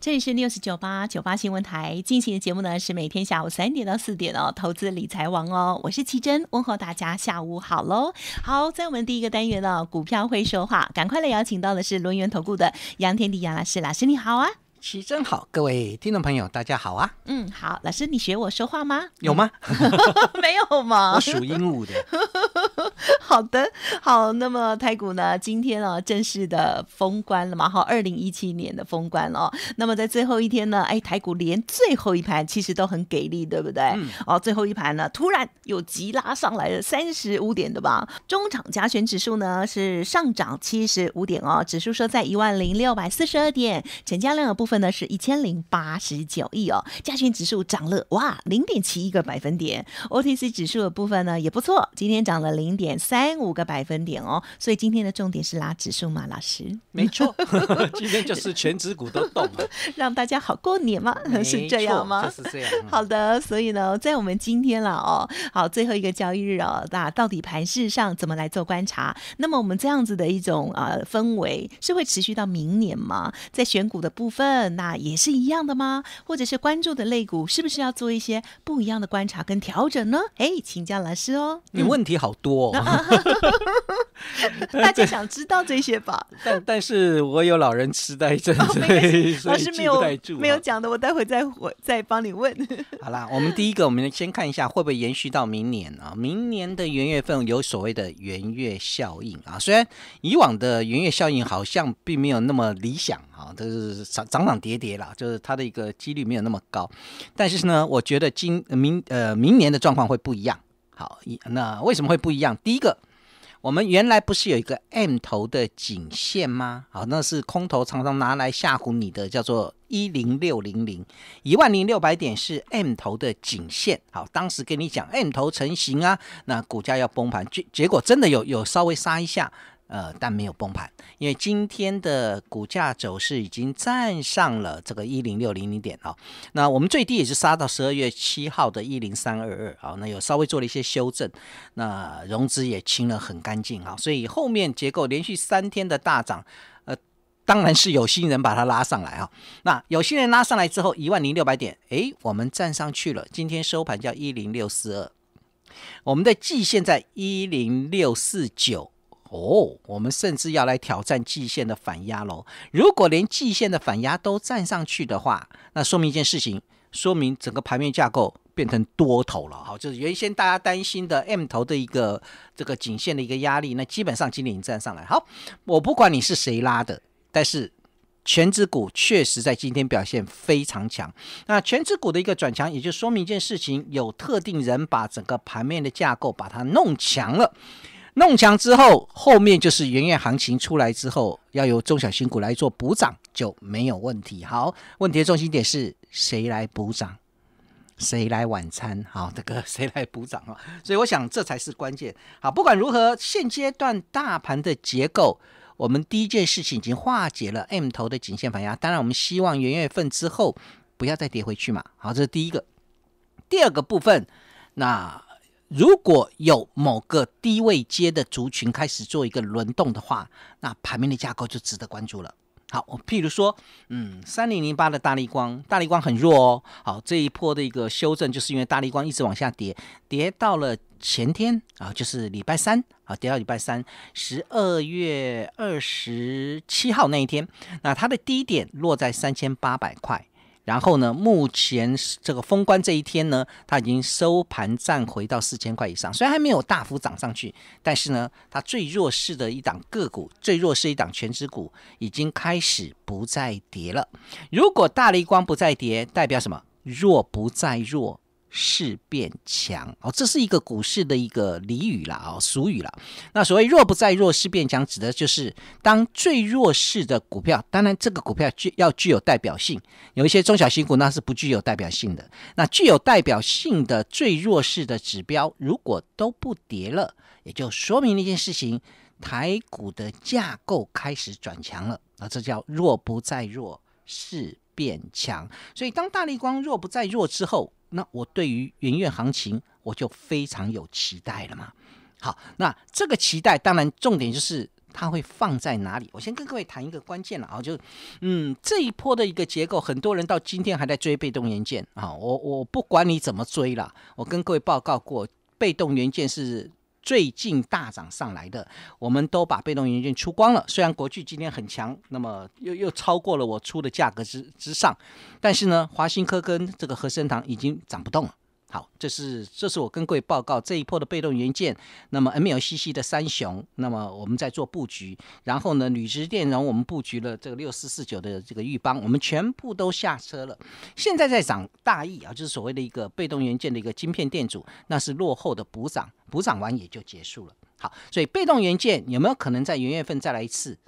这里是六四九八九八新闻台进行的节目呢，是每天下午三点到四点哦，投资理财王哦，我是奇珍，问候大家下午好喽。好，在我们第一个单元呢，股票会说话，赶快来邀请到的是轮源投顾的杨天迪杨老师，老师你好啊。奇真好，各位听众朋友，大家好啊！嗯，好，老师，你学我说话吗？有吗？没有吗？我属鹦鹉的。好的，好，那么台股呢，今天啊，正式的封关了嘛？好，二零一七年的封关哦。那么在最后一天呢，哎，台股连最后一盘其实都很给力，对不对？哦，最后一盘呢，突然有急拉上来了三十五点，的吧？中场加权指数呢是上涨七十五点哦，指数收在一万零六百四十二点，成交量有不？份呢是一千零八十九亿哦，加权指数涨了哇零点七一个百分点，OTC 指数的部分呢也不错，今天涨了零点三五个百分点哦，所以今天的重点是拉指数嘛，老师没错，今天就是全指股都动了，让大家好过年吗？是这样吗？就是这样。好的，所以呢，在我们今天了哦，好最后一个交易日哦，那到底盘市上怎么来做观察？那么我们这样子的一种啊氛围是会持续到明年吗？在选股的部分。那也是一样的吗？或者是关注的肋骨是不是要做一些不一样的观察跟调整呢？哎，请教老师哦。你问题好多，哦，大家想知道这些吧。但但是我有老人痴呆症，老师没有没有讲的，我待会再再帮你问。好啦，我们第一个，我们先看一下会不会延续到明年啊？明年的元月份有所谓的元月效应啊。虽然以往的元月效应好像并没有那么理想。啊，这是涨涨涨跌跌啦，就是它的一个几率没有那么高，但是呢，我觉得今明呃明年的状况会不一样。好，那为什么会不一样？第一个，我们原来不是有一个 M 头的颈线吗？好，那是空头常常拿来吓唬你的，叫做一零六零零一万零六百点是 M 头的颈线。好，当时跟你讲 M 头成型啊，那股价要崩盘，结结果真的有有稍微杀一下。呃，但没有崩盘，因为今天的股价走势已经站上了这个一零六零零点哦。那我们最低也是杀到十二月七号的一零三二二啊。那有稍微做了一些修正，那融资也清了很干净啊。所以后面结构连续三天的大涨，呃，当然是有心人把它拉上来啊。那有心人拉上来之后，一万零六百点，诶，我们站上去了。今天收盘叫一零六四二，我们的季线在一零六四九。哦，我们甚至要来挑战季线的反压喽！如果连季线的反压都站上去的话，那说明一件事情，说明整个盘面架构变成多头了哈。就是原先大家担心的 M 头的一个这个颈线的一个压力，那基本上今天已经站上来。好，我不管你是谁拉的，但是全指股确实在今天表现非常强。那全指股的一个转强，也就说明一件事情，有特定人把整个盘面的架构把它弄强了。弄强之后，后面就是元月行情出来之后，要由中小新股来做补涨就没有问题。好，问题的中心点是谁来补涨，谁来晚餐？好，这个谁来补涨啊？所以我想这才是关键。好，不管如何，现阶段大盘的结构，我们第一件事情已经化解了 M 头的颈线反压。当然，我们希望元月份之后不要再跌回去嘛。好，这是第一个。第二个部分，那。如果有某个低位阶的族群开始做一个轮动的话，那盘面的架构就值得关注了。好，我譬如说，嗯，三零零八的大力光，大力光很弱哦。好，这一波的一个修正，就是因为大力光一直往下跌，跌到了前天啊，就是礼拜三啊，跌到礼拜三十二月二十七号那一天，那它的低点落在三千八百块。然后呢？目前这个封关这一天呢，它已经收盘站回到四千块以上。虽然还没有大幅涨上去，但是呢，它最弱势的一档个股、最弱势一档全指股已经开始不再跌了。如果大离光不再跌，代表什么？弱不再弱。势变强哦，这是一个股市的一个俚语了啊，俗语了。那所谓弱不在弱势变强，指的就是当最弱势的股票，当然这个股票具要具有代表性，有一些中小型股那是不具有代表性的。那具有代表性的最弱势的指标，如果都不跌了，也就说明一件事情，台股的架构开始转强了。那这叫弱不在弱，势变强。所以当大力光弱不在弱之后。那我对于元月行情，我就非常有期待了嘛。好，那这个期待当然重点就是它会放在哪里。我先跟各位谈一个关键了啊，就是嗯，这一波的一个结构，很多人到今天还在追被动元件啊。我我不管你怎么追了，我跟各位报告过，被动元件是。最近大涨上来的，我们都把被动元件出光了。虽然国巨今天很强，那么又又超过了我出的价格之之上，但是呢，华新科跟这个和生堂已经涨不动了。好，这是这是我跟各位报告这一波的被动元件。那么 MLC C 的三雄，那么我们在做布局。然后呢，铝制电容我们布局了这个六四四九的这个玉邦，我们全部都下车了。现在在涨大意啊，就是所谓的一个被动元件的一个晶片电阻，那是落后的补涨，补涨完也就结束了。好，所以被动元件有没有可能在元月份再来一次？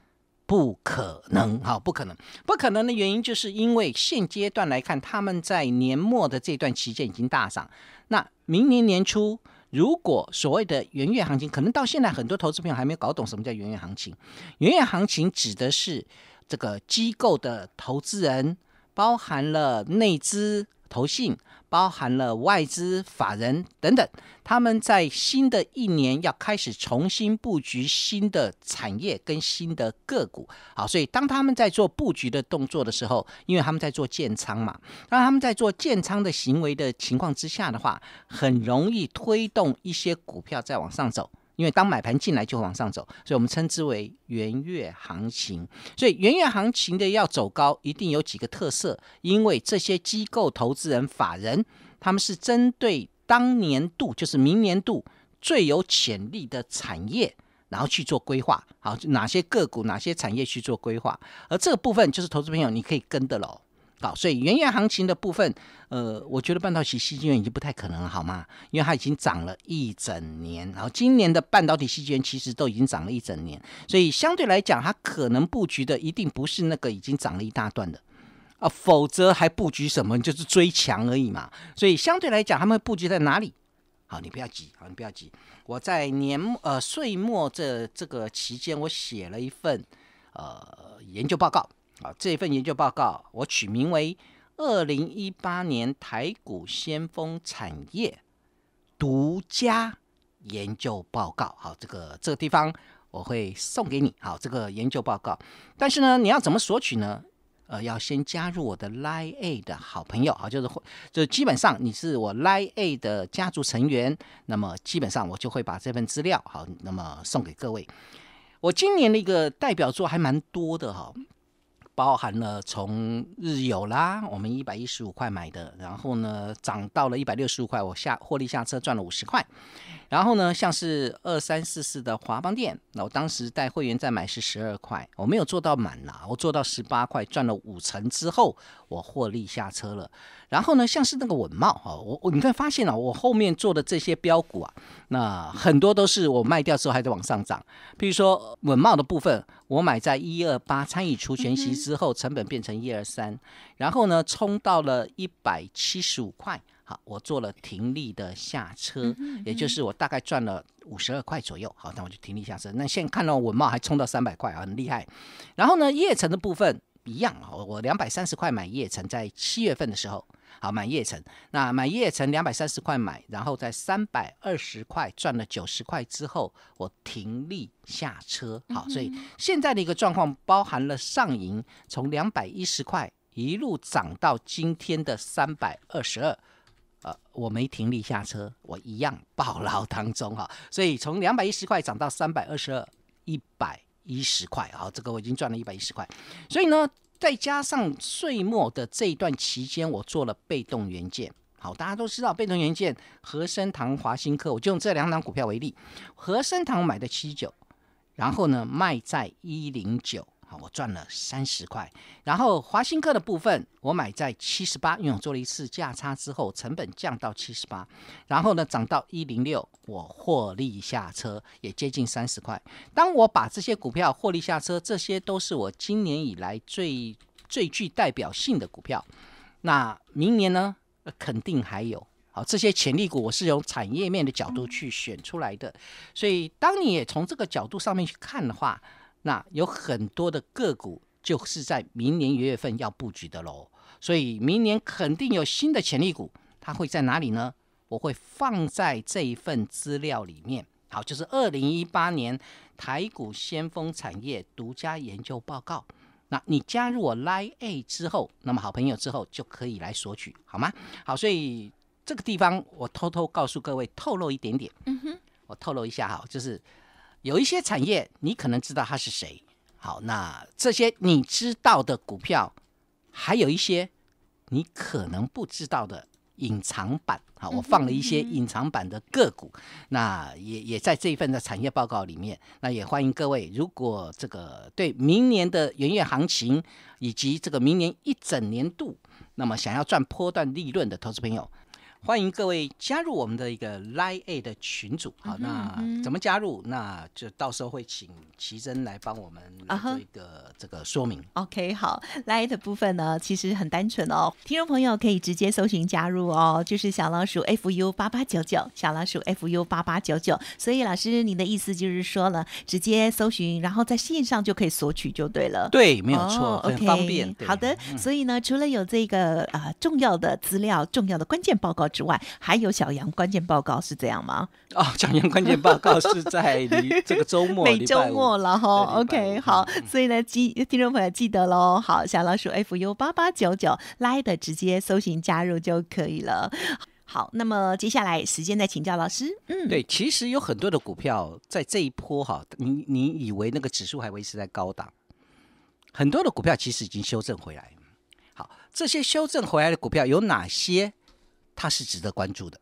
不可能哈，不可能，不可能的原因就是因为现阶段来看，他们在年末的这段期间已经大涨。那明年年初，如果所谓的元月行情，可能到现在很多投资朋友还没有搞懂什么叫元月行情。元月行情指的是这个机构的投资人，包含了内资、投信。包含了外资法人等等，他们在新的一年要开始重新布局新的产业跟新的个股。好，所以当他们在做布局的动作的时候，因为他们在做建仓嘛，当他们在做建仓的行为的情况之下的话，很容易推动一些股票在往上走。因为当买盘进来就会往上走，所以我们称之为“圆月行情”。所以圆月行情的要走高，一定有几个特色。因为这些机构投资人、法人，他们是针对当年度，就是明年度最有潜力的产业，然后去做规划。好，哪些个股、哪些产业去做规划？而这个部分就是投资朋友你可以跟的喽。好，所以原油行情的部分，呃，我觉得半导体器件已经不太可能了，好吗？因为它已经涨了一整年，然后今年的半导体器件其实都已经涨了一整年，所以相对来讲，它可能布局的一定不是那个已经涨了一大段的，啊，否则还布局什么就是追强而已嘛。所以相对来讲，他们布局在哪里？好，你不要急，好，你不要急。我在年末呃岁末这这个期间，我写了一份呃研究报告。好，这份研究报告我取名为《二零一八年台股先锋产业独家研究报告》。好，这个这个地方我会送给你。好，这个研究报告，但是呢，你要怎么索取呢？呃，要先加入我的 Line A 的好朋友。好，就是会，就是基本上你是我 Line A 的家族成员，那么基本上我就会把这份资料好，那么送给各位。我今年的一个代表作还蛮多的哈。包含了从日有啦，我们一百一十五块买的，然后呢涨到了一百六十五块，我下获利下车赚了五十块。然后呢像是二三四四的华邦店，那我当时带会员再买是十二块，我没有做到满啦，我做到十八块赚了五成之后我获利下车了。然后呢像是那个稳茂哈，我我你会发现啊，我后面做的这些标股啊，那很多都是我卖掉之后还在往上涨，比如说稳茂的部分。我买在一二八，参与除权息之后，成本变成一二三，然后呢，冲到了一百七十五块。好，我做了停利的下车，也就是我大概赚了五十二块左右。好，那我就停利下车。那现在看到文茂还冲到三百块啊，很厉害。然后呢，叶城的部分一样啊，我两百三十块买叶城，在七月份的时候。好，买叶城，那买叶城两百三十块买，然后在三百二十块赚了九十块之后，我停利下车。好，所以现在的一个状况包含了上银从两百一十块一路涨到今天的三百二十二，呃，我没停力下车，我一样暴牢当中哈。所以从两百一十块涨到三百二十二，一百一十块，好，这个我已经赚了一百一十块，所以呢。再加上岁末的这一段期间，我做了被动元件。好，大家都知道被动元件，和生堂、华兴科，我就用这两档股票为例。和生堂买的七九，然后呢卖在一零九。我赚了三十块，然后华新科的部分我买在七十八，因为我做了一次价差之后，成本降到七十八，然后呢涨到一零六，我获利下车也接近三十块。当我把这些股票获利下车，这些都是我今年以来最最具代表性的股票。那明年呢，肯定还有。好，这些潜力股我是从产业面的角度去选出来的，所以当你也从这个角度上面去看的话。那有很多的个股就是在明年一月份要布局的喽，所以明年肯定有新的潜力股，它会在哪里呢？我会放在这一份资料里面，好，就是二零一八年台股先锋产业独家研究报告。那你加入我 Line A 之后，那么好朋友之后就可以来索取，好吗？好，所以这个地方我偷偷告诉各位透露一点点，嗯哼，我透露一下哈，就是。有一些产业，你可能知道他是谁。好，那这些你知道的股票，还有一些你可能不知道的隐藏版。好，我放了一些隐藏版的个股，那也也在这一份的产业报告里面。那也欢迎各位，如果这个对明年的元月行情以及这个明年一整年度，那么想要赚波段利润的投资朋友。欢迎各位加入我们的一个 Live 的群组。好，那怎么加入？那就到时候会请奇珍来帮我们做一个这个说明。OK，好，Live 的部分呢，其实很单纯哦，听众朋友可以直接搜寻加入哦，就是小老鼠 FU 八八九九，小老鼠 FU 八八九九。所以老师，你的意思就是说了，直接搜寻，然后在线上就可以索取就对了。对，没有错，很方便。好的，所以呢，除了有这个啊重要的资料、重要的关键报告。之外，还有小杨关键报告是这样吗？哦，小杨关键报告是在这个周末，每周末了哈。OK，好，所以呢，记听众朋友记得喽。好，小老鼠 FU 八八九九来的直接搜寻加入就可以了。好，那么接下来时间再请教老师。嗯，对，其实有很多的股票在这一波哈，你你以为那个指数还维持在高档？很多的股票其实已经修正回来。好，这些修正回来的股票有哪些？它是值得关注的，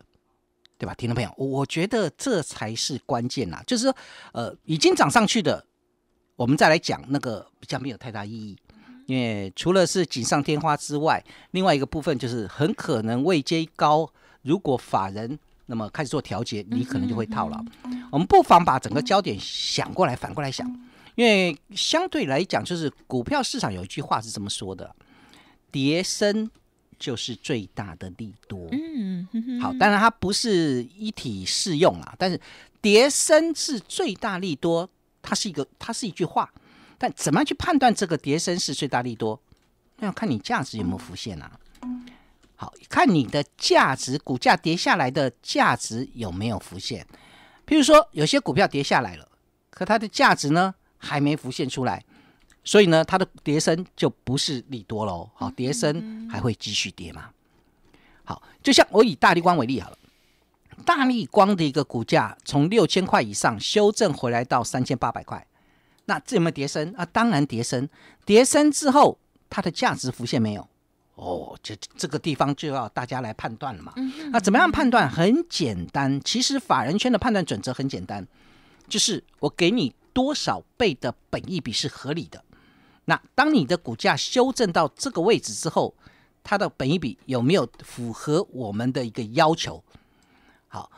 对吧，听众朋友？我觉得这才是关键呐，就是说，呃，已经涨上去的，我们再来讲那个比较没有太大意义，因为除了是锦上添花之外，另外一个部分就是很可能位阶高，如果法人那么开始做调节，你可能就会套牢。我们不妨把整个焦点想过来，反过来想，因为相对来讲，就是股票市场有一句话是这么说的：叠升。就是最大的利多，嗯，好，当然它不是一体适用啦。但是叠升是最大利多，它是一个，它是一句话。但怎么样去判断这个叠升是最大利多？那要看你价值有没有浮现啊。好看你的价值，股价跌下来的价值有没有浮现？譬如说有些股票跌下来了，可它的价值呢还没浮现出来。所以呢，它的跌升就不是利多了哦。好，跌升还会继续跌吗？好，就像我以大力光为例好了，大力光的一个股价从六千块以上修正回来到三千八百块，那有没有跌升啊？当然跌升，跌升之后它的价值浮现没有？哦，这这个地方就要大家来判断了嘛。那怎么样判断？很简单，其实法人圈的判断准则很简单，就是我给你多少倍的本益比是合理的。那当你的股价修正到这个位置之后，它的本一比有没有符合我们的一个要求？好，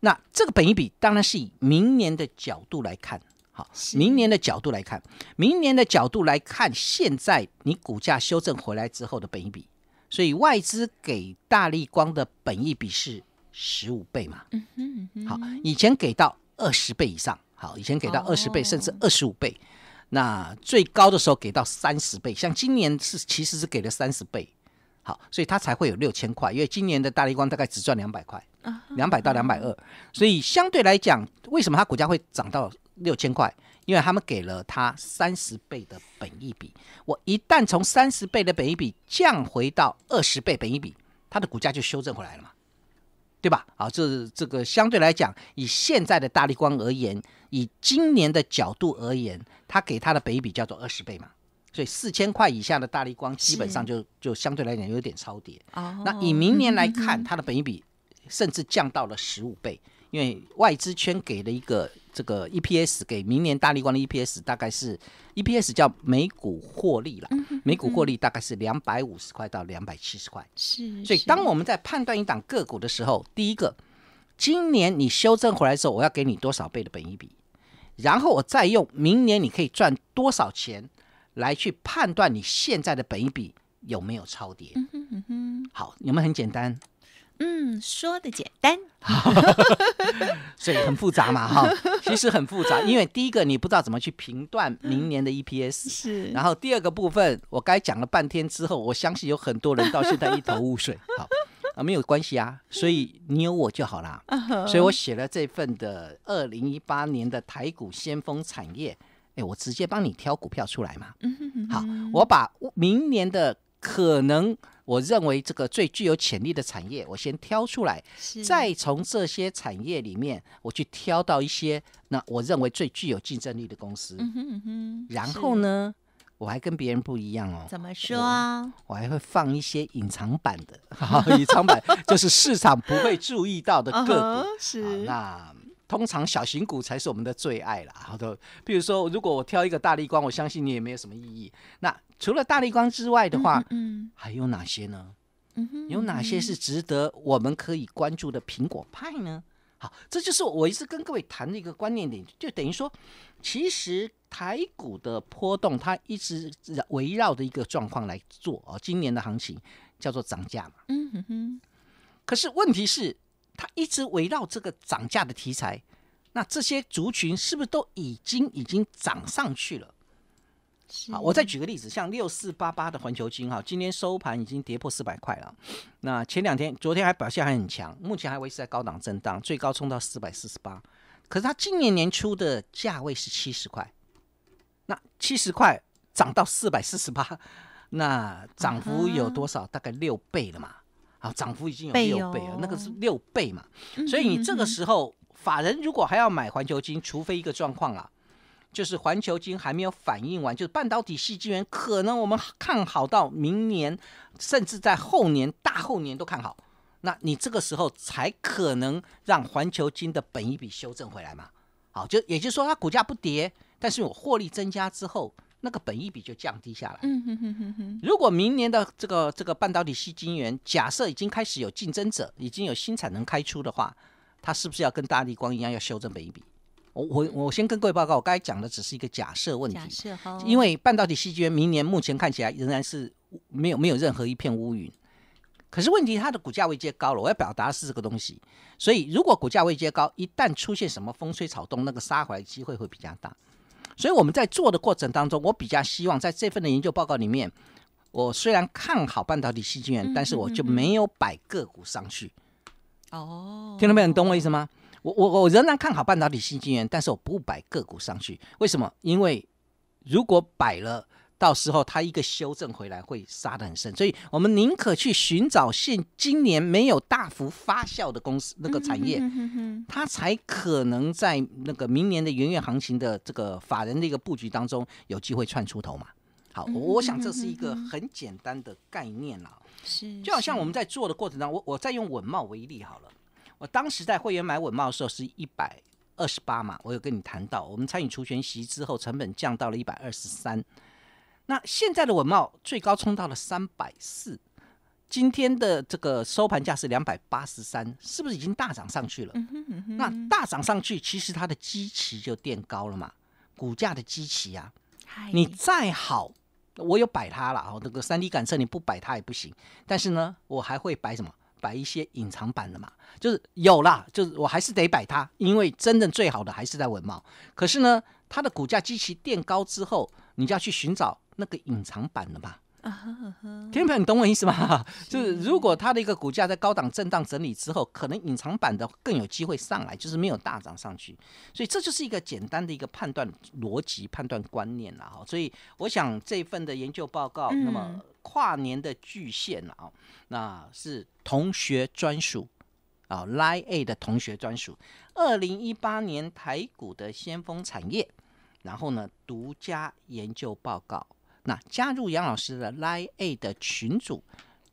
那这个本一比当然是以明年的角度来看，好，明年的角度来看，明年的角度来看，现在你股价修正回来之后的本一比，所以外资给大力光的本一比是十五倍嘛？嗯哼，好，以前给到二十倍以上，好，以前给到二十倍甚至二十五倍。那最高的时候给到三十倍，像今年是其实是给了三十倍，好，所以它才会有六千块，因为今年的大力光大概只赚两百块，两百到两百二，所以相对来讲，为什么它股价会涨到六千块？因为他们给了它三十倍的本益比，我一旦从三十倍的本益比降回到二十倍本益比，它的股价就修正回来了嘛。对吧？啊，这这个相对来讲，以现在的大力光而言，以今年的角度而言，它给它的北比叫做二十倍嘛。所以四千块以下的大力光基本上就就相对来讲有点超跌。哦，那以明年来看，它的倍比甚至降到了十五倍。因为外资圈给了一个这个 EPS，给明年大力光的 EPS 大概是 EPS 叫每股获利了，每股获利大概是两百五十块到两百七十块。是，所以当我们在判断一档个股的时候，第一个，今年你修正回来之后，我要给你多少倍的本一比，然后我再用明年你可以赚多少钱来去判断你现在的本一比有没有超跌。嗯哼，好，有没有很简单？嗯，说的简单，所以很复杂嘛，哈，其实很复杂，因为第一个你不知道怎么去评断明年的 EPS，是，然后第二个部分，我该讲了半天之后，我相信有很多人到现在一头雾水，好，啊没有关系啊，所以你有我就好啦。所以我写了这份的二零一八年的台股先锋产业，哎，我直接帮你挑股票出来嘛，嗯，好，我把明年的可能。我认为这个最具有潜力的产业，我先挑出来，再从这些产业里面，我去挑到一些那我认为最具有竞争力的公司。嗯哼嗯哼。然后呢，我还跟别人不一样哦。怎么说啊？我还会放一些隐藏版的，隐藏版就是市场不会注意到的 个股。是。那通常小型股才是我们的最爱啦。好的，比如说，如果我挑一个大立光，我相信你也没有什么异议。那。除了大力光之外的话，嗯，还有哪些呢？嗯哼，有哪些是值得我们可以关注的苹果派呢？好，这就是我一直跟各位谈的一个观念点，就等于说，其实台股的波动它一直围绕的一个状况来做啊。今年的行情叫做涨价嘛，嗯哼哼。可是问题是，它一直围绕这个涨价的题材，那这些族群是不是都已经已经涨上去了？好，我再举个例子，像六四八八的环球金哈，今天收盘已经跌破四百块了。那前两天，昨天还表现还很强，目前还维持在高档震荡，最高冲到四百四十八。可是它今年年初的价位是七十块，那七十块涨到四百四十八，那涨幅有多少？大概六倍了嘛？啊，涨幅已经有六倍了，那个是六倍嘛？所以你这个时候，法人如果还要买环球金，除非一个状况啊。就是环球金还没有反应完，就是半导体系晶圆可能我们看好到明年，甚至在后年、大后年都看好，那你这个时候才可能让环球金的本一笔修正回来嘛？好，就也就是说它股价不跌，但是我获利增加之后，那个本一笔就降低下来。嗯哼哼哼哼。如果明年的这个这个半导体系晶圆假设已经开始有竞争者，已经有新产能开出的话，它是不是要跟大力光一样要修正本一笔？我我我先跟各位报告，我刚才讲的只是一个假设问题，假设哈，因为半导体器件明年目前看起来仍然是没有没有任何一片乌云，可是问题它的股价位阶高了，我要表达是这个东西，所以如果股价位阶高，一旦出现什么风吹草动，那个杀回来机会会比较大，所以我们在做的过程当中，我比较希望在这份的研究报告里面，我虽然看好半导体器源，但是我就没有摆个股上去，哦，听到没有？你懂我意思吗？我我我仍然看好半导体、新晶圆，但是我不摆个股上去。为什么？因为如果摆了，到时候它一个修正回来会杀的很深。所以我们宁可去寻找现今年没有大幅发酵的公司那个产业，它才可能在那个明年的元月行情的这个法人的一个布局当中有机会窜出头嘛。好，我想这是一个很简单的概念啦，是，就好像我们在做的过程当中，我我再用稳茂为例好了。我当时在会员买稳茂的时候是一百二十八嘛，我有跟你谈到，我们参与除权息之后成本降到了一百二十三。那现在的稳茂最高冲到了三百四，今天的这个收盘价是两百八十三，是不是已经大涨上去了？那大涨上去，其实它的基期就垫高了嘛，股价的基期啊。你再好，我有摆它了啊，那个三 D 感测你不摆它也不行。但是呢，我还会摆什么？摆一些隐藏版的嘛，就是有啦，就是我还是得摆它，因为真正最好的还是在文茂。可是呢，它的股价继其垫高之后，你就要去寻找那个隐藏版的嘛。天鹏，你懂我意思吗？就是如果它的一个股价在高档震荡整理之后，可能隐藏版的更有机会上来，就是没有大涨上去，所以这就是一个简单的一个判断逻辑、判断观念了哈。所以我想这份的研究报告，那么跨年的巨线啊，那是同学专属啊，Line A 的同学专属，二零一八年台股的先锋产业，然后呢，独家研究报告。那加入杨老师的 Line A 的群组，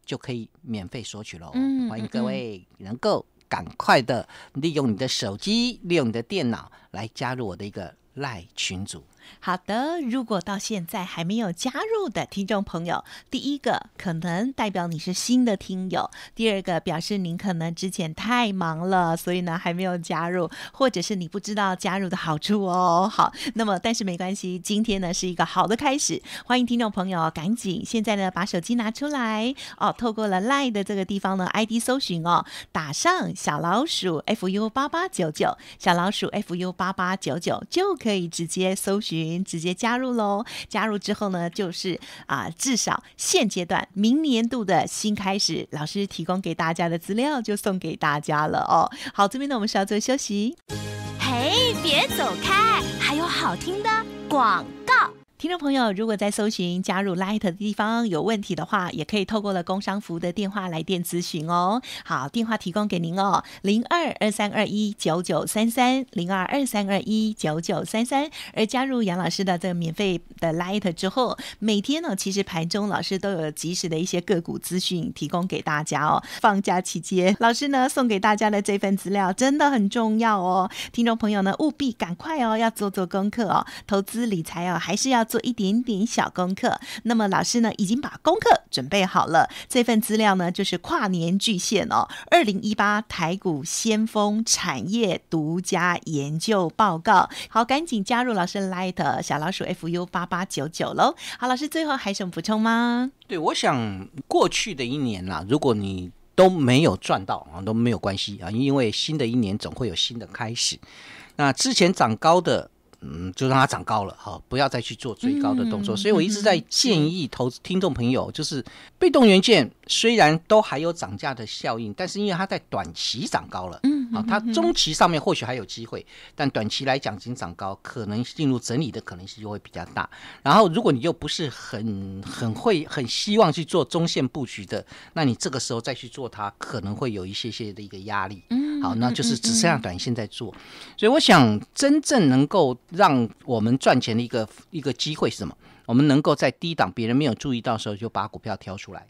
就可以免费索取了。欢迎各位能够赶快的利用你的手机、利用你的电脑来加入我的一个 Line 群组。好的，如果到现在还没有加入的听众朋友，第一个可能代表你是新的听友；第二个表示您可能之前太忙了，所以呢还没有加入，或者是你不知道加入的好处哦。好，那么但是没关系，今天呢是一个好的开始，欢迎听众朋友赶紧现在呢把手机拿出来哦，透过了 Line 的这个地方呢，ID 搜寻哦，打上小老鼠 fu 八八九九，小老鼠 fu 八八九九就可以直接搜寻。直接加入喽！加入之后呢，就是啊，至少现阶段明年度的新开始，老师提供给大家的资料就送给大家了哦。好，这边呢，我们稍作休息。嘿，别走开，还有好听的广告。听众朋友，如果在搜寻加入 Light 的地方有问题的话，也可以透过了工商服的电话来电咨询哦。好，电话提供给您哦，零二二三二一九九三三，零二二三二一九九三三。而加入杨老师的这个免费的 Light 之后，每天呢，其实盘中老师都有及时的一些个股资讯提供给大家哦。放假期间，老师呢送给大家的这份资料真的很重要哦。听众朋友呢，务必赶快哦，要做做功课哦，投资理财哦，还是要。做一点点小功课，那么老师呢已经把功课准备好了。这份资料呢就是跨年巨献哦，二零一八台股先锋产业独家研究报告。好，赶紧加入老师 Light 小老鼠 FU 八八九九喽。好，老师最后还有什么补充吗？对，我想过去的一年啦，如果你都没有赚到啊，都没有关系啊，因为新的一年总会有新的开始。那之前涨高的。嗯，就让它长高了哈，不要再去做最高的动作。所以，我一直在建议投资听众朋友，就是被动元件虽然都还有涨价的效应，但是因为它在短期涨高了，嗯，好，它中期上面或许还有机会，但短期来讲已经涨高，可能进入整理的可能性就会比较大。然后，如果你又不是很很会、很希望去做中线布局的，那你这个时候再去做它，可能会有一些些的一个压力。嗯，好，那就是只剩下短线在做。所以，我想真正能够。让我们赚钱的一个一个机会是什么？我们能够在低档别人没有注意到时候就把股票挑出来，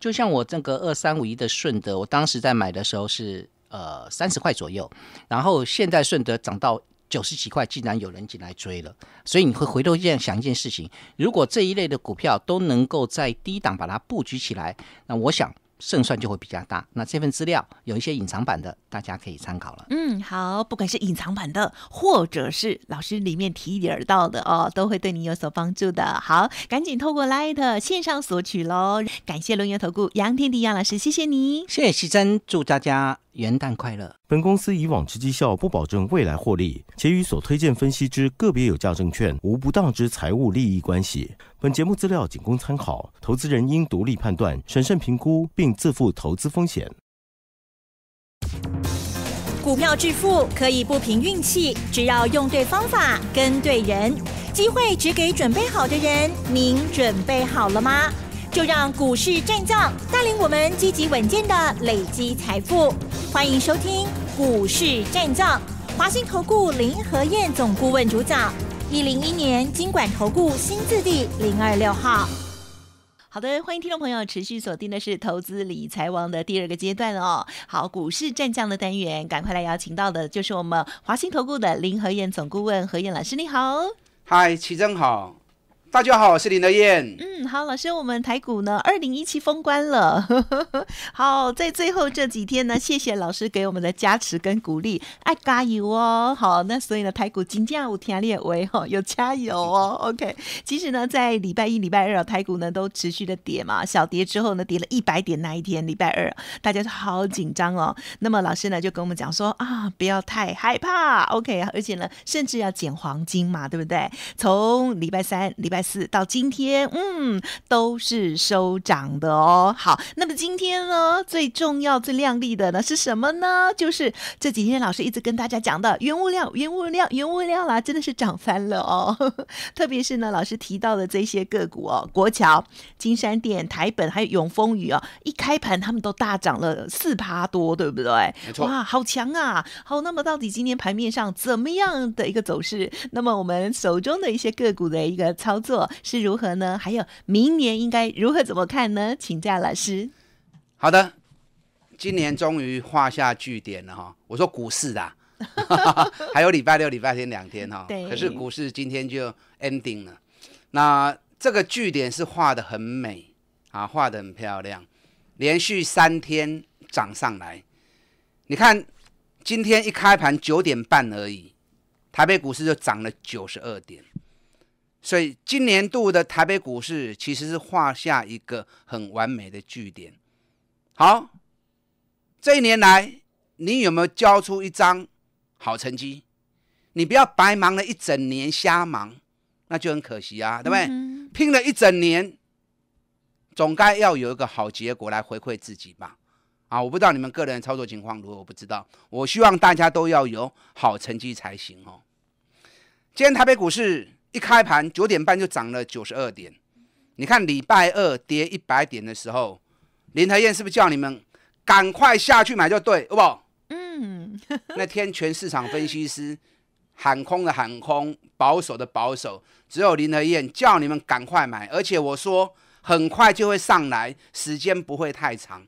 就像我这个二三五一的顺德，我当时在买的时候是呃三十块左右，然后现在顺德涨到九十几块，竟然有人进来追了，所以你会回头这样想一件事情：如果这一类的股票都能够在低档把它布局起来，那我想。胜算就会比较大。那这份资料有一些隐藏版的，大家可以参考了。嗯，好，不管是隐藏版的，或者是老师里面提点到的哦，都会对你有所帮助的。好，赶紧透过 Light 线上索取喽。感谢龙源投顾杨天迪杨老师，谢谢你，谢谢西珍，祝大家。元旦快乐！本公司以往之绩效不保证未来获利，且与所推荐分析之个别有价证券无不当之财务利益关系。本节目资料仅供参考，投资人应独立判断、审慎评估，并自负投资风险。股票致富可以不凭运气，只要用对方法、跟对人，机会只给准备好的人。您准备好了吗？就让股市战将带领我们积极稳健的累积财富，欢迎收听股市战将，华兴投顾林和燕总顾问主讲，一零一年金管投顾新字第零二六号。好的，欢迎听众朋友持续锁定的是投资理财王的第二个阶段哦。好，股市战将的单元，赶快来邀请到的就是我们华兴投顾的林和燕总顾问何燕老师，你好。嗨，齐真好。大家好，我是林德燕。嗯，好，老师，我们台股呢，二零一七封关了。好，在最后这几天呢，谢谢老师给我们的加持跟鼓励，爱加油哦。好，那所以呢，台股金价五天列为哈，有加油哦。OK，其实呢，在礼拜一、礼拜二啊，台股呢都持续的跌嘛，小跌之后呢，跌了一百点那一天，礼拜二大家好紧张哦。那么老师呢就跟我们讲说啊，不要太害怕，OK，而且呢，甚至要捡黄金嘛，对不对？从礼拜三、礼拜。四到今天，嗯，都是收涨的哦。好，那么今天呢，最重要、最亮丽的呢是什么呢？就是这几天老师一直跟大家讲的原物料、原物料、原物料啦，真的是涨翻了哦。特别是呢，老师提到的这些个股哦，国桥、金山店、台本还有永丰宇哦，一开盘他们都大涨了四趴多，对不对？没错，哇，好强啊！好，那么到底今天盘面上怎么样的一个走势？那么我们手中的一些个股的一个操作。做是如何呢？还有明年应该如何怎么看呢？请假老师，好的，今年终于画下句点了哈。我说股市啊，还有礼拜六、礼拜天两天哈。可是股市今天就 ending 了。那这个句点是画的很美啊，画的很漂亮，连续三天涨上来。你看，今天一开盘九点半而已，台北股市就涨了九十二点。所以，今年度的台北股市其实是画下一个很完美的句点。好，这一年来，你有没有交出一张好成绩？你不要白忙了一整年瞎忙，那就很可惜啊，对不对？拼了一整年，总该要有一个好结果来回馈自己吧？啊，我不知道你们个人操作情况如何，我不知道。我希望大家都要有好成绩才行哦。今天台北股市。一开盘九点半就涨了九十二点，你看礼拜二跌一百点的时候，林和燕是不是叫你们赶快下去买就对，好不好？嗯，那天全市场分析师喊空的喊空，保守的保守，只有林和燕叫你们赶快买，而且我说很快就会上来，时间不会太长。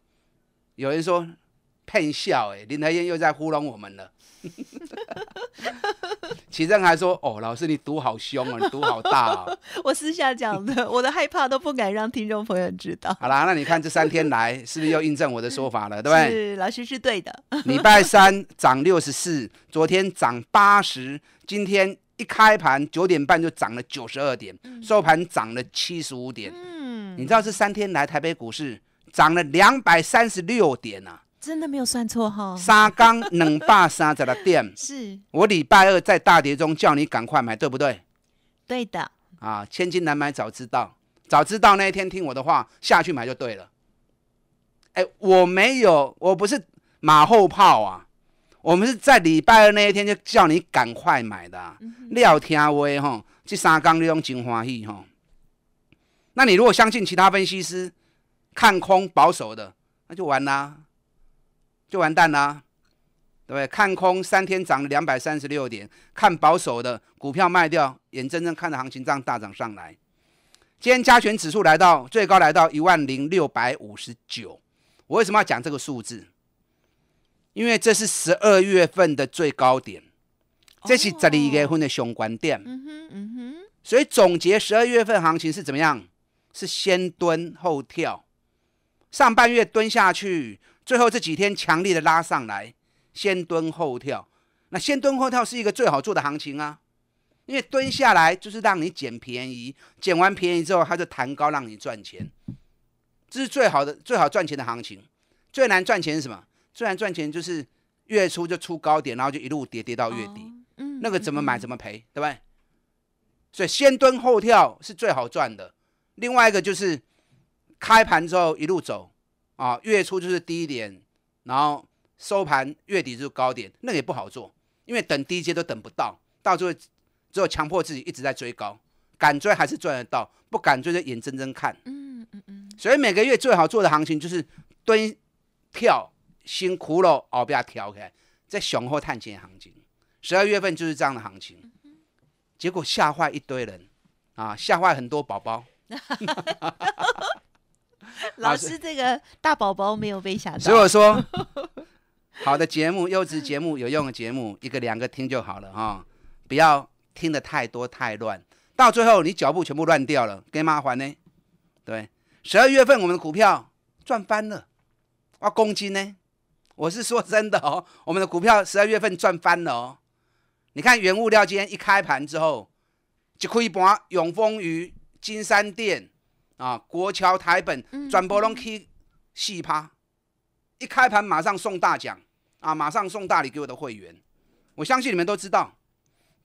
有人说骗笑，哎，林和燕又在糊弄我们了。齐 正还说：“哦，老师，你赌好凶啊，你赌好大啊！” 我私下讲的，我的害怕都不敢让听众朋友知道。好啦，那你看这三天来，是不是又印证我的说法了，对不对？是，老师是对的。礼拜三涨六十四，昨天涨八十，今天一开盘九点半就涨了九十二点，收盘涨了七十五点。嗯，你知道这三天来台北股市涨了两百三十六点啊！真的没有算错哈！沙钢能霸三只的店，是我礼拜二在大跌中叫你赶快买，对不对？对的啊，千金难买早知道，早知道那一天听我的话下去买就对了。哎，我没有，我不是马后炮啊。我们是在礼拜二那一天就叫你赶快买的，你要听话哈，这三钢你用真欢喜哈。那你如果相信其他分析师看空保守的，那就完啦。就完蛋啦，对不对？看空三天涨了两百三十六点，看保守的股票卖掉，眼睁睁看着行情这样大涨上来。今天加权指数来到最高，来到一万零六百五十九。我为什么要讲这个数字？因为这是十二月份的最高点，这是十二月份的雄关点。嗯哼，嗯哼。所以总结十二月份行情是怎么样？是先蹲后跳，上半月蹲下去。最后这几天强力的拉上来，先蹲后跳，那先蹲后跳是一个最好做的行情啊，因为蹲下来就是让你捡便宜，捡完便宜之后它就弹高让你赚钱，这是最好的最好赚钱的行情。最难赚钱是什么？最难赚钱就是月初就出高点，然后就一路跌跌到月底，嗯，那个怎么买怎么赔，对不对？所以先蹲后跳是最好赚的。另外一个就是开盘之后一路走。啊，月初就是低点，然后收盘月底就是高点，那个也不好做，因为等低阶都等不到，到最后只有强迫自己一直在追高，敢追还是赚得到，不敢追就眼睁睁看。嗯嗯嗯。所以每个月最好做的行情就是蹲跳，辛苦了，后边跳开，在雄厚探底行情。十二月份就是这样的行情，结果吓坏一堆人，啊，吓坏很多宝宝。老师，这个大宝宝没有被吓到，所以我说，好的节目、优质节目、有用的节目，一个两个听就好了哈，不要听得太多太乱，到最后你脚步全部乱掉了，更麻烦呢？对，十二月份我们的股票赚翻了，哇，公斤呢？我是说真的哦，我们的股票十二月份赚翻了哦，你看原物料今天一开盘之后，可以把永丰鱼、金山店。啊，国桥台本转博龙 K，戏趴，一开盘马上送大奖啊，马上送大礼给我的会员，我相信你们都知道，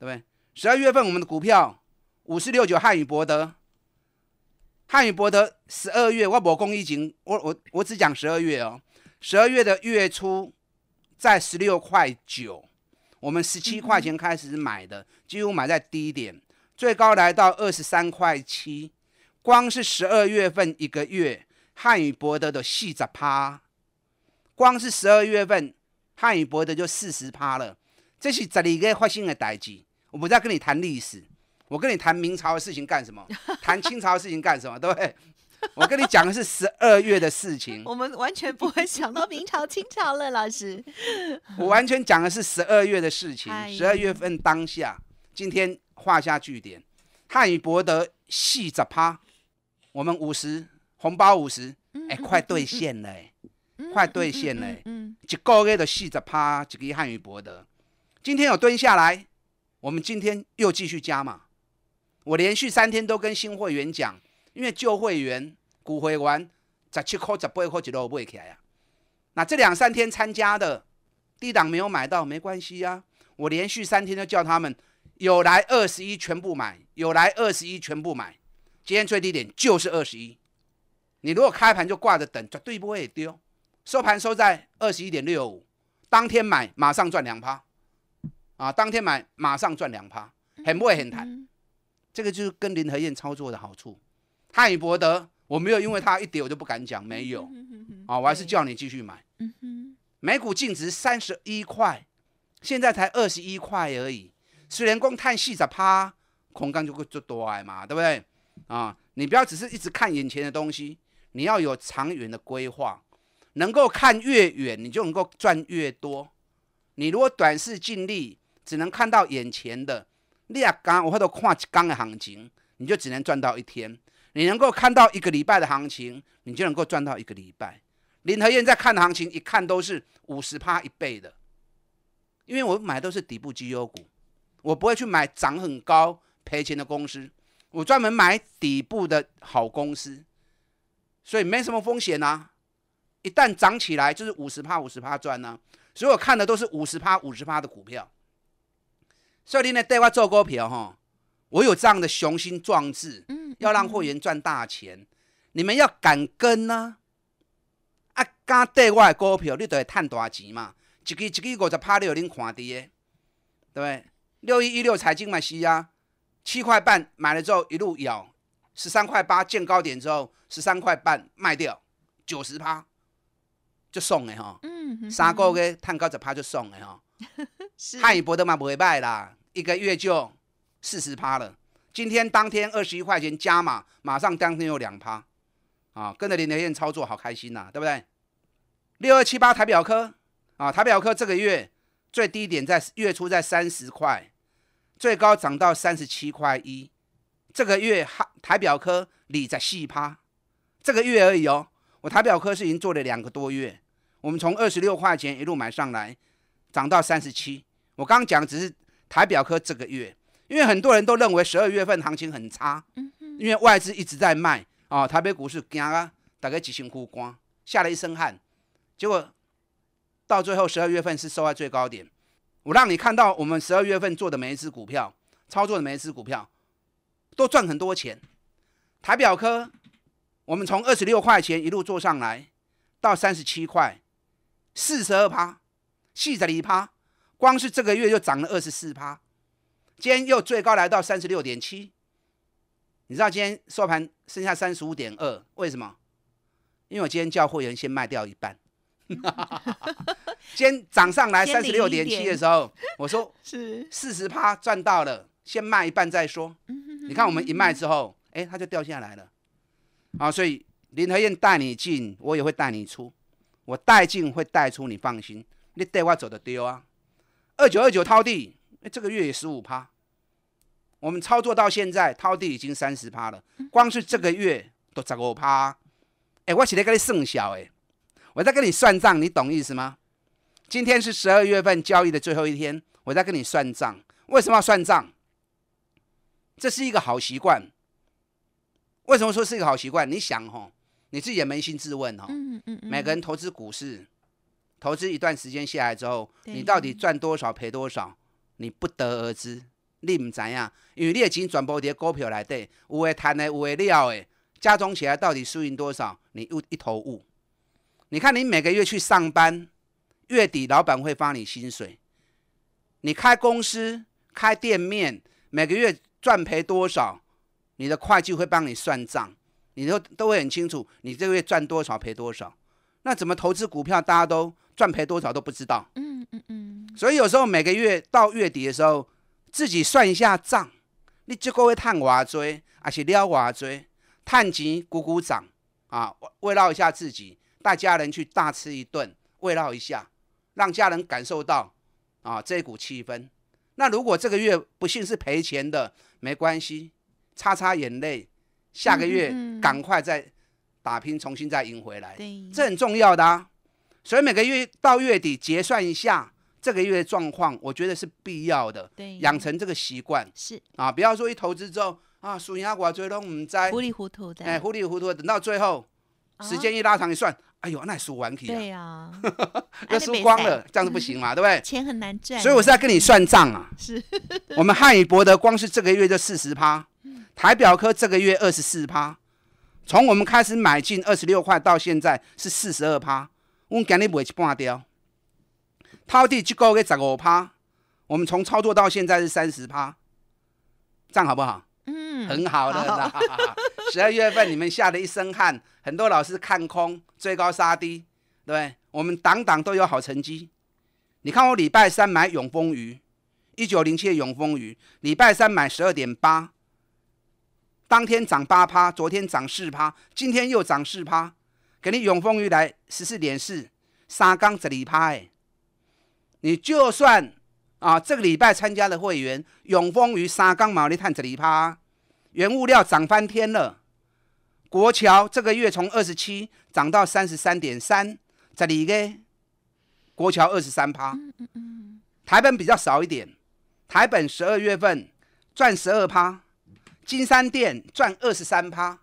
对不对？十二月份我们的股票五四六九汉语博德，汉语博德十二月我博公益金，我我我只讲十二月哦，十二月的月初在十六块九，我们十七块钱开始买的，几乎买在低点，最高来到二十三块七。光是十二月份一个月，汉语博德都四十趴。光是十二月份，汉语博德就四十趴了。这是这里一个发生的代志。我不再跟你谈历史，我跟你谈明朝的事情干什么？谈清朝的事情干什么？对不对？我跟你讲的是十二月的事情。我们完全不会想到明朝、清朝了，老师。我完全讲的是十二月的事情。十二月份当下，今天画下句点。汉语博德细着趴。我们五十红包五十，哎，快兑现嘞，快兑现嘞，一个月的四十趴，一个汉语博得。今天有蹲下来，我们今天又继续加嘛。我连续三天都跟新会员讲，因为旧会员、骨灰员，十七块、十八块一路不起来呀。那这两三天参加的低档没有买到没关系呀，我连续三天都叫他们有来二十一全部买，有来二十一全部买。今天最低点就是二十一，你如果开盘就挂着等，绝对不会丢。收盘收在二十一点六五，当天买马上赚两趴，啊，当天买马上赚两趴，很会很弹。这个就是跟林和燕操作的好处，汉语博得，我没有因为他一跌我就不敢讲，没有啊，我还是叫你继续买。每股净值三十一块，现在才二十一块而已，虽然光叹息十趴，恐高就会做多嘛，对不对？啊，你不要只是一直看眼前的东西，你要有长远的规划，能够看越远，你就能够赚越多。你如果短视尽力，只能看到眼前的。你也刚，我会都看刚的行情，你就只能赚到一天。你能够看到一个礼拜的行情，你就能够赚到一个礼拜。林和燕在看行情，一看都是五十趴一倍的，因为我买都是底部绩优股，我不会去买涨很高赔钱的公司。我专门买底部的好公司，所以没什么风险啦。一旦涨起来，就是五十趴、五十趴赚呢。所以我看的都是五十趴、五十趴的股票。所以呢，带我做股票哈，我有这样的雄心壮志，要让会员赚大钱。你们要敢跟呢？啊，敢带我的股票，你都会赚大钱嘛？一个一个五就趴有零看的，对不对？六一一六财经嘛是呀。七块半买了之后一路咬，十三块八见高点之后十三块半卖掉，九十趴就送的哈。嗯。三个月探高十趴就送的哈。是。汉宇博德嘛不会卖啦，一个月就四十趴了。今天当天二十一块钱加码，马上当天有两趴。啊，跟着林德燕操作好开心呐，对不对？六二七八台表科啊，台表科这个月最低点在月初在三十块。最高涨到三十七块一，这个月哈台表科你在细趴，这个月而已哦。我台表科是已经做了两个多月，我们从二十六块钱一路买上来，涨到三十七。我刚刚讲只是台表科这个月，因为很多人都认为十二月份行情很差，因为外资一直在卖啊，台北股市惊啊，大概急千护关，吓了一身汗，结果到最后十二月份是收在最高点。我让你看到我们十二月份做的每一只股票，操作的每一只股票都赚很多钱。台表科，我们从二十六块钱一路做上来到三十七块，四十二趴，细仔的一趴，光是这个月就涨了二十四趴，今天又最高来到三十六点七。你知道今天收盘剩下三十五点二，为什么？因为我今天叫会员先卖掉一半。先 涨上来三十六点七的时候，我说 是四十趴赚到了，先卖一半再说。你看我们一卖之后，哎，它就掉下来了。啊，所以林和燕带你进，我也会带你出。我带进会带出，你放心，你带我走的丢啊。二九二九掏地，哎，这个月也十五趴。我们操作到现在，掏地已经三十趴了，光是这个月都十五趴。哎，我起来跟你算小哎。我在跟你算账，你懂意思吗？今天是十二月份交易的最后一天，我在跟你算账。为什么要算账？这是一个好习惯。为什么说是一个好习惯？你想哦，你自己也扪心自问哦。嗯嗯嗯。每个人投资股市，投资一段时间下来之后，你到底赚多少赔多少，你不得而知。你唔知啊，因为你已经转播跌股票来对，有会弹，的，有会料的，加总起来到底输赢多少，你又一头雾。你看，你每个月去上班，月底老板会发你薪水。你开公司、开店面，每个月赚赔多少，你的会计会帮你算账，你都都会很清楚，你这个月赚多少赔多少。那怎么投资股票，大家都赚赔多少都不知道。嗯嗯嗯。所以有时候每个月到月底的时候，自己算一下账，你这个会叹寡嘴，而且撩寡追，叹钱鼓鼓掌啊，围绕一下自己。带家人去大吃一顿，慰劳一下，让家人感受到啊这股气氛。那如果这个月不幸是赔钱的，没关系，擦擦眼泪，下个月赶快再打拼，重新再赢回来，这很重要的啊。所以每个月到月底结算一下这个月的状况，我觉得是必要的。对，养成这个习惯是啊，不要说一投资之后啊，输赢刮吹都不知，糊里糊涂的，哎，糊里糊涂等到最后，时间一拉长一算。哎呦，那输完皮了，对呀，那 输光了，这样子不行嘛，对不对？钱很难赚，所以我是在跟你算账啊。是，我们汉语博德光是这个月就四十趴，台表科这个月二十四趴，从我们开始买进二十六块到现在是四十二趴，我们赶紧买一半掉，套地就高给十五趴，我们从操作到现在是三十趴，这样好不好？嗯，很好的。十二月份你们吓得一身汗。很多老师看空，追高杀低，对不对？我们党党都有好成绩。你看我礼拜三买永丰鱼，一九零七的永丰鱼，礼拜三买十二点八，当天涨八趴，昨天涨四趴，今天又涨四趴，给你永丰鱼来十四点四，沙钢这里趴。你就算啊，这个礼拜参加的会员，永丰鱼沙钢毛利探这里趴，原物料涨翻天了。国桥这个月从二十七涨到三十三点三，这里个国桥二十三趴，台本比较少一点，台本十二月份赚十二趴，金山店赚二十三趴。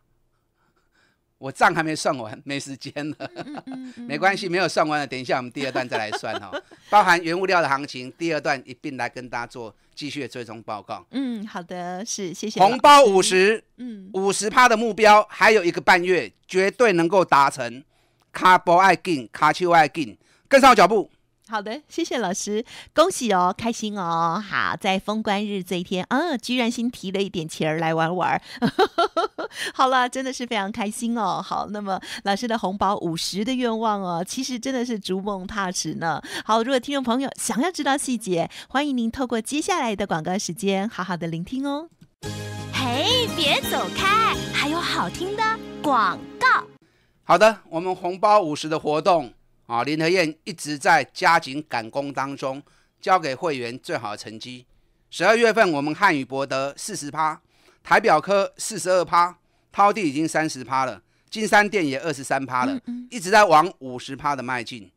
我账还没算完，没时间了，没关系，没有算完了，等一下我们第二段再来算哦，包含原物料的行情，第二段一并来跟大家做继续的追踪报告。嗯，好的，是谢谢。红包五十，嗯，五十趴的目标，还有一个半月，绝对能够达成。卡波爱进，卡丘爱进，跟上我脚步。好的，谢谢老师，恭喜哦，开心哦，好，在封关日这一天，嗯，居然新提了一点钱儿来玩玩，好了，真的是非常开心哦。好，那么老师的红包五十的愿望哦，其实真的是逐梦踏实呢。好，如果听众朋友想要知道细节，欢迎您透过接下来的广告时间好好的聆听哦。嘿，别走开，还有好听的广告。好的，我们红包五十的活动。啊，林和燕一直在加紧赶工当中，交给会员最好的成绩。十二月份我们汉语博得四十趴，台表科四十二趴，滔地已经三十趴了，金山店也二十三趴了，一直在往五十趴的迈进。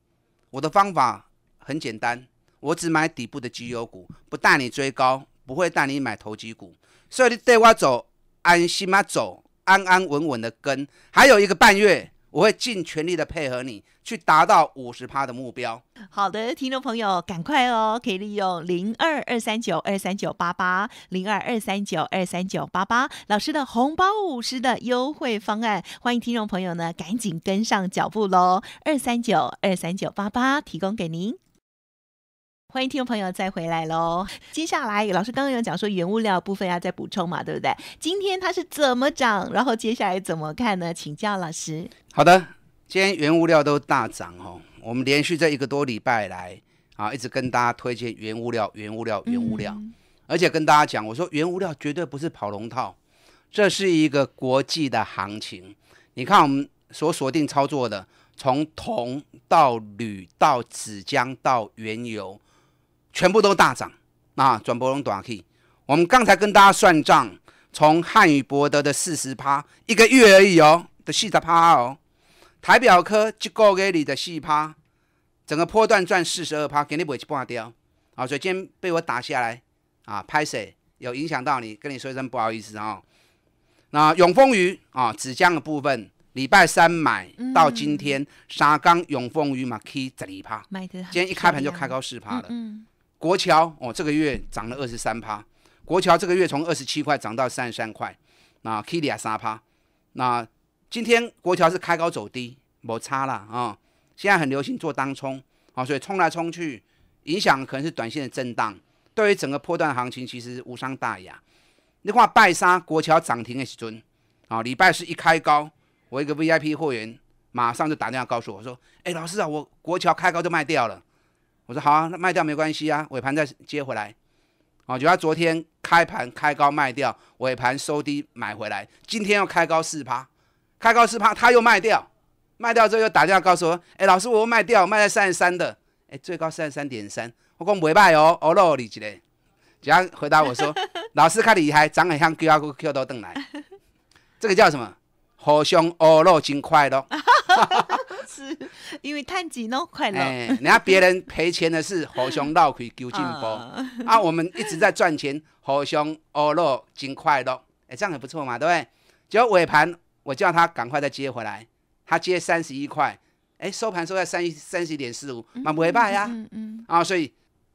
我的方法很简单，我只买底部的绩优股，不带你追高，不会带你买投机股，所以你带我走，安心嘛走，安安稳稳的跟，还有一个半月。我会尽全力的配合你，去达到五十趴的目标。好的，听众朋友，赶快哦，可以利用零二二三九二三九八八零二二三九二三九八八老师的红包五十的优惠方案，欢迎听众朋友呢，赶紧跟上脚步喽，二三九二三九八八提供给您。欢迎听众朋友再回来喽！接下来老师刚刚有讲说原物料部分要再补充嘛，对不对？今天它是怎么涨？然后接下来怎么看呢？请教老师。好的，今天原物料都大涨哦。我们连续这一个多礼拜来啊，一直跟大家推荐原物料、原物料、原物料，而且跟大家讲，我说原物料绝对不是跑龙套，这是一个国际的行情。你看我们所锁定操作的，从铜到铝到纸浆到原油。全部都大涨啊！转博龙短 k 我们刚才跟大家算账，从汉语博德的四十趴，一个月而已哦，的四十趴哦。台表科一个给你的四趴，整个波段赚四十二趴，跟你赔一半掉啊！所以今天被我打下来啊，拍水有影响到你，跟你说一声不好意思啊。那永丰鱼啊，纸浆的部分，礼拜三买到今天沙冈永丰鱼嘛 key 十趴，今天一开盘就开高四趴了。嗯国桥哦，这个月涨了二十三趴。国桥这个月从二十七块涨到三十三块，那 K i l y a 三趴。那今天国桥是开高走低，摩擦了啊。现在很流行做当冲啊，所以冲来冲去，影响可能是短线的震荡。对于整个破段行情，其实无伤大雅。那话拜沙国桥涨停的时尊啊，礼拜是一开高，我一个 VIP 会员马上就打电话告诉我说，哎，老师啊，我国桥开高就卖掉了。我说好啊，那卖掉没关系啊，尾盘再接回来。哦，就他昨天开盘开高卖掉，尾盘收低买回来，今天要开高四趴，开高四趴他又卖掉，卖掉之后又打电话告诉我，哎，老师我又卖掉，卖在三十三的，哎，最高三十三点三，我讲不卖哦，哦喽，你一嘞，只要回答我说，老师看你还长得很像 Q Q Q 都登来，这个叫什么？互相欧落真快乐，是因为太值咯快乐。人家别人赔钱的是互相捞亏究进步，啊，我们一直在赚钱，互相欧落真快乐，哎，这样也不错嘛，对不对？果尾盘我叫他赶快再接回来，他接三十一块，哎，收盘收在三三十点四五，满尾盘呀，啊，所以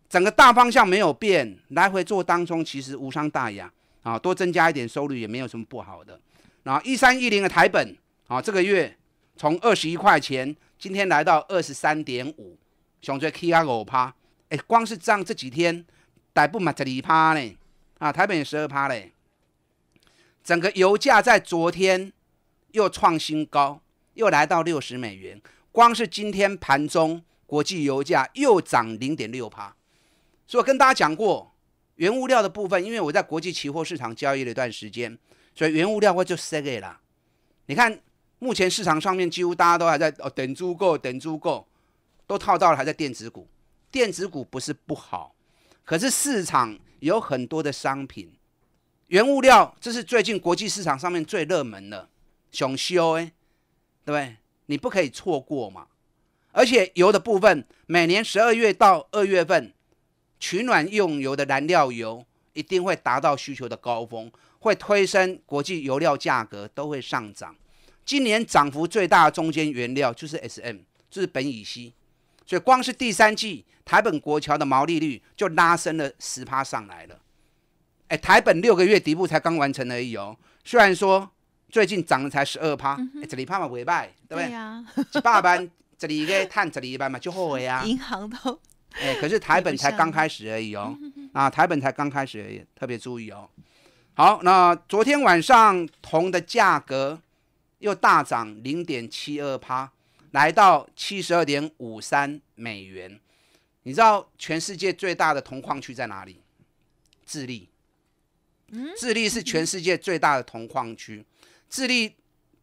整个大方向没有变，来回做当中其实无伤大雅，啊，多增加一点收率也没有什么不好的。然后一三一零的台本啊，这个月从二十一块钱，今天来到二十三点五，熊追 K R 五趴，哎，光是涨这几天，歹不满这里趴呢，啊，台本也十二趴嘞，整个油价在昨天又创新高，又来到六十美元，光是今天盘中国际油价又涨零点六趴。所以我跟大家讲过，原物料的部分，因为我在国际期货市场交易了一段时间。所以原物料我就塞给啦。你看，目前市场上面几乎大家都还在哦等猪购，等猪购，都套到了还在电子股。电子股不是不好，可是市场有很多的商品，原物料这是最近国际市场上面最热门的，熊修哎，对不对？你不可以错过嘛。而且油的部分，每年十二月到二月份，取暖用油的燃料油一定会达到需求的高峰。会推升国际油料价格，都会上涨。今年涨幅最大的中间原料就是 SM，就是苯乙烯。所以光是第三季台本国桥的毛利率就拉升了十趴上来了。哎，台本六个月底部才刚完成而已哦。虽然说最近涨了才十二趴，这里趴嘛尾摆，对不对？对呀。这八班这里个探这里班嘛就悔呀。银行都哎，可是台本才刚开始而已哦。啊，台本才刚开始，而已，特别注意哦。好，那昨天晚上铜的价格又大涨零点七二趴，来到七十二点五三美元。你知道全世界最大的铜矿区在哪里？智利。嗯。智利是全世界最大的铜矿区。智利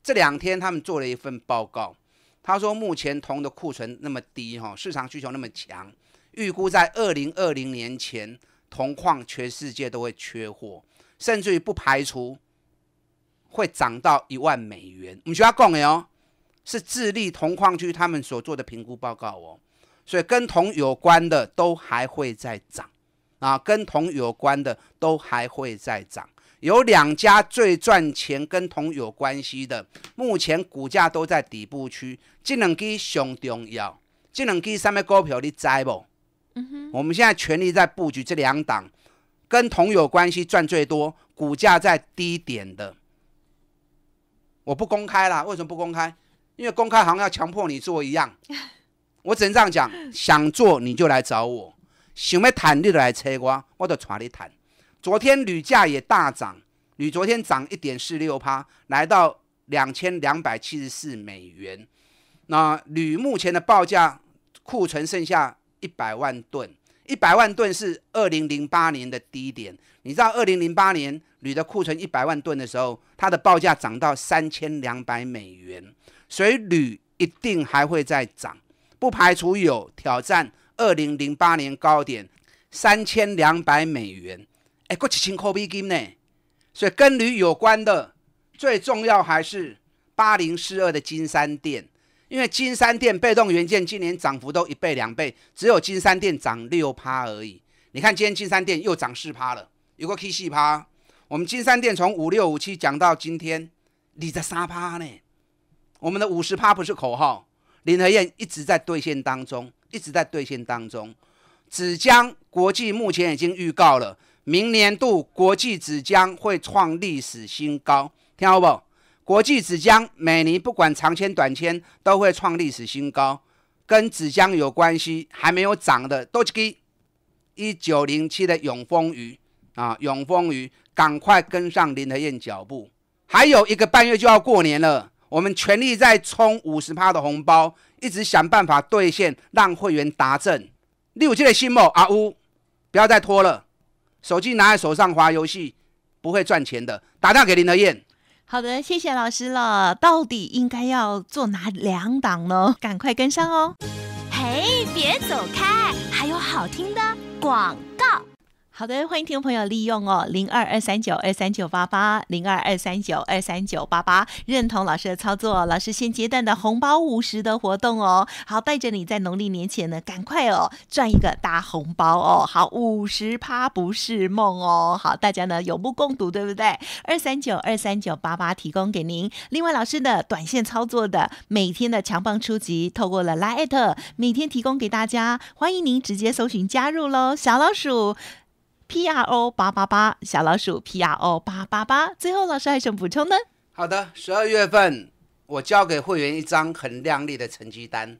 这两天他们做了一份报告，他说目前铜的库存那么低哈，市场需求那么强，预估在二零二零年前，铜矿全世界都会缺货。甚至于不排除会涨到一万美元。我们需要讲的哦，是智利铜矿区他们所做的评估报告哦。所以跟铜有关的都还会再涨啊，跟铜有关的都还会再涨。有两家最赚钱跟铜有关系的，目前股价都在底部区。这两支上重要，这两支什么股票你知不？嗯哼，我们现在全力在布局这两档。跟铜有关系赚最多，股价在低点的，我不公开啦。为什么不公开？因为公开好像要强迫你做一样。我只能这样讲，想做你就来找我，想要谈你就来催我，我就传你谈。昨天铝价也大涨，铝昨天涨一点四六趴，来到两千两百七十四美元。那铝目前的报价库存剩下一百万吨。一百万吨是二零零八年的低点，你知道二零零八年铝的库存一百万吨的时候，它的报价涨到三千两百美元，所以铝一定还会再涨，不排除有挑战二零零八年高点三千两百美元。哎，过几千 c o g 呢？所以跟铝有关的最重要还是八零四二的金山店。因为金山店被动元件今年涨幅都一倍两倍，只有金山店涨六趴而已。你看今天金山店又涨四趴了，有个 K 四趴。我们金山店从五六五七讲到今天，你在三趴呢？我们的五十趴不是口号，林和燕一直在兑现当中，一直在兑现当中。紫江国际目前已经预告了明年度国际紫江会创历史新高，听好不？国际纸浆每年不管长签短签都会创历史新高，跟纸浆有关系还没有涨的都去给一九零七的永丰鱼啊，永丰鱼赶快跟上林德燕脚步，还有一个半月就要过年了，我们全力在冲五十趴的红包，一直想办法兑现，让会员达阵。六七的心木阿乌，不要再拖了，手机拿在手上划游戏不会赚钱的，打电话给林德燕。好的，谢谢老师了。到底应该要做哪两档呢？赶快跟上哦！嘿，别走开，还有好听的广。好的，欢迎听众朋友利用哦，零二二三九二三九八八，零二二三九二三九八八，认同老师的操作，老师现阶段的红包五十的活动哦，好，带着你在农历年前呢，赶快哦赚一个大红包哦，好，五十趴不是梦哦，好，大家呢有目共睹，对不对？二三九二三九八八提供给您，另外老师的短线操作的每天的强棒初级，透过了拉艾特，每天提供给大家，欢迎您直接搜寻加入喽，小老鼠。P R O 八八八小老鼠 P R O 八八八，最后老师还有什么补充呢？好的，十二月份我交给会员一张很亮丽的成绩单，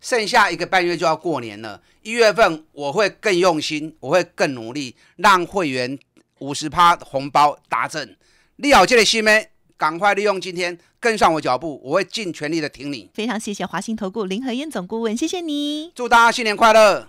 剩下一个半月就要过年了，一月份我会更用心，我会更努力，让会员五十趴红包达赠，利好这类新妹，赶快利用今天跟上我脚步，我会尽全力的挺你。非常谢谢华兴投顾林和燕总顾问，谢谢你，祝大家新年快乐。